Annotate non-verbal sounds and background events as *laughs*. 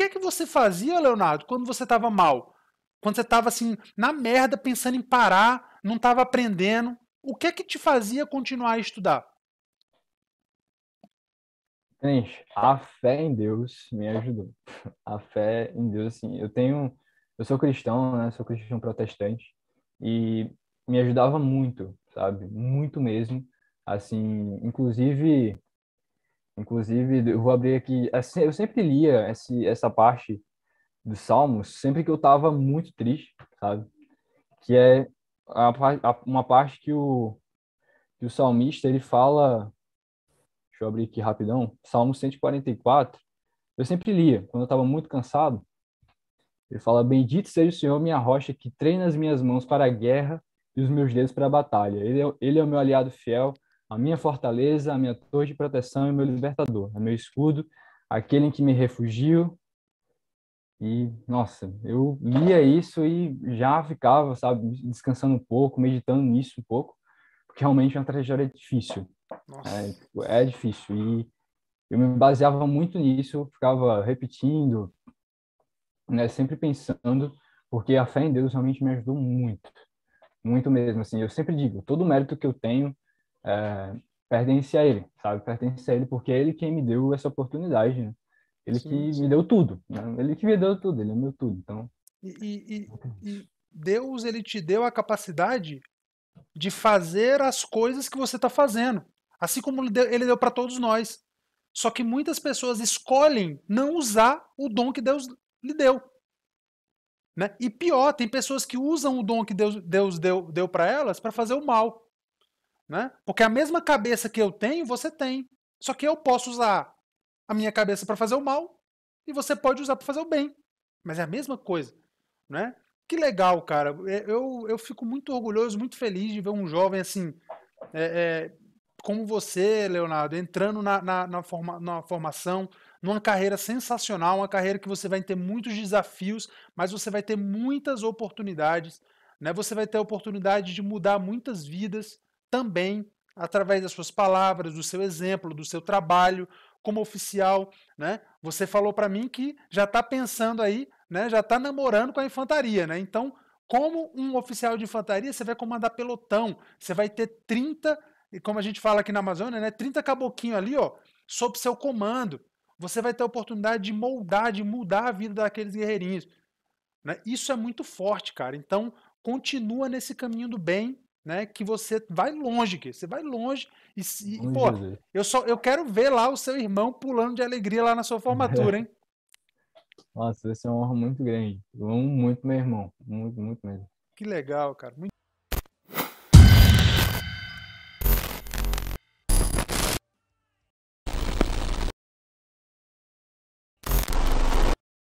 que é que você fazia, Leonardo, quando você estava mal? Quando você estava assim, na merda, pensando em parar, não estava aprendendo. O que é que te fazia continuar a estudar? Gente, a fé em Deus me ajudou. A fé em Deus, assim, eu tenho. Eu sou cristão, né? Sou cristão protestante. E me ajudava muito, sabe? Muito mesmo. Assim, inclusive, Inclusive, eu vou abrir aqui. É eu sempre lia esse, essa parte dos Salmos sempre que eu estava muito triste, sabe? Que é a, a, uma parte que o, que o salmista ele fala. Deixa eu abrir aqui rapidão. Salmo 144. Eu sempre lia quando eu estava muito cansado. Ele fala: Bendito seja o Senhor, minha rocha, que treina as minhas mãos para a guerra e os meus dedos para a batalha. Ele é, ele é o meu aliado fiel a minha fortaleza, a minha torre de proteção e o meu libertador, é meu escudo, aquele em que me refugio. E, nossa, eu lia isso e já ficava, sabe, descansando um pouco, meditando nisso um pouco, porque realmente é uma trajetória difícil. É, é, difícil. E eu me baseava muito nisso, ficava repetindo, né, sempre pensando, porque a fé em Deus realmente me ajudou muito. Muito mesmo, assim. Eu sempre digo, todo o mérito que eu tenho é, pertence a ele, sabe? Pertence a ele porque é ele quem me deu essa oportunidade, né? Ele sim, que sim. me deu tudo, né? ele que me deu tudo, ele é meu tudo, então... E, e, e Deus, ele te deu a capacidade de fazer as coisas que você está fazendo, assim como ele deu, deu para todos nós. Só que muitas pessoas escolhem não usar o dom que Deus lhe deu. Né? E pior, tem pessoas que usam o dom que Deus, Deus deu, deu para elas para fazer o mal. Né? Porque a mesma cabeça que eu tenho, você tem. Só que eu posso usar a minha cabeça para fazer o mal e você pode usar para fazer o bem. Mas é a mesma coisa. Né? Que legal, cara. É, eu, eu fico muito orgulhoso, muito feliz de ver um jovem assim, é, é, como você, Leonardo, entrando na, na, na, forma, na formação, numa carreira sensacional, uma carreira que você vai ter muitos desafios, mas você vai ter muitas oportunidades. Né? Você vai ter a oportunidade de mudar muitas vidas também através das suas palavras, do seu exemplo, do seu trabalho como oficial, né? Você falou para mim que já está pensando aí, né? Já está namorando com a infantaria, né? Então, como um oficial de infantaria, você vai comandar pelotão, você vai ter 30, e como a gente fala aqui na Amazônia, né? 30 caboquinho ali, ó, sob seu comando. Você vai ter a oportunidade de moldar, de mudar a vida daqueles guerreirinhos. Né? Isso é muito forte, cara. Então, continua nesse caminho do bem, né? Que você vai longe, que você vai longe e, e pô, eu só eu quero ver lá o seu irmão pulando de alegria lá na sua formatura, *laughs* hein? Nossa, isso é um honra muito grande. Eu amo muito meu irmão, muito, muito mesmo. Que legal, cara. Muito